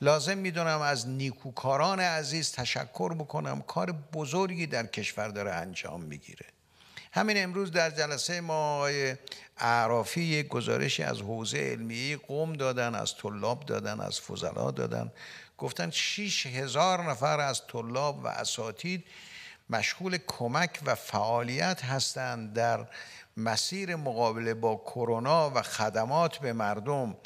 لازم میدونم از نیکوکاران عزیز تشکر بکنم کار بزرگی در کشور داره انجام میگیره همین امروز در جلسه ما آقای عرافی گزارشی از حوزه علمیه قوم دادن از طلاب دادن از فضلا دادن گفتن 6 هزار نفر از طلاب و اساتید مشغول کمک و فعالیت هستند در مسیر مقابله با کرونا و خدمات به مردم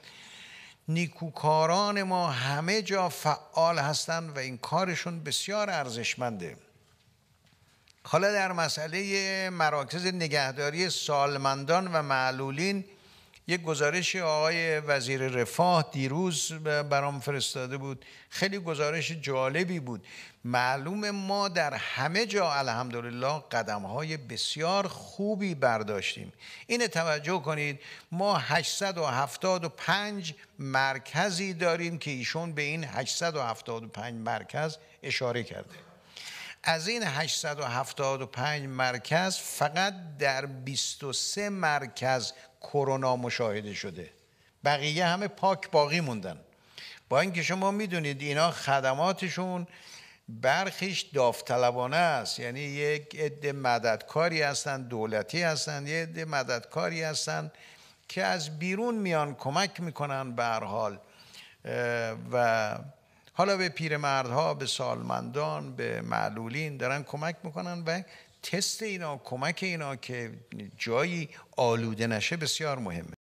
نیکوکاران ما همه جا فعال هستند و این کارشون بسیار ارزشمنده حالا در مسئله مراکز نگهداری سالمندان و معلولین یک گزارش آقای وزیر رفاه دیروز برام فرستاده بود خیلی گزارش جالبی بود معلوم ما در همه جا الحمدلله قدم های بسیار خوبی برداشتیم اینه توجه کنید ما 875 مرکزی داریم که ایشون به این 875 مرکز اشاره کرده از این 875 مرکز فقط در 23 مرکز کرونا مشاهده شده بقیه همه پاک باقی موندن با اینکه شما میدونید اینا خدماتشون برخیش داوطلبانه است یعنی یک عده مددکاری هستند دولتی هستند یک عده مددکاری هستند که از بیرون میان کمک میکنن به هر حال و حالا به پیرمردها به سالمندان به معلولین دارن کمک میکنن و تست اینا کمک اینا که جایی آلوده نشه بسیار مهمه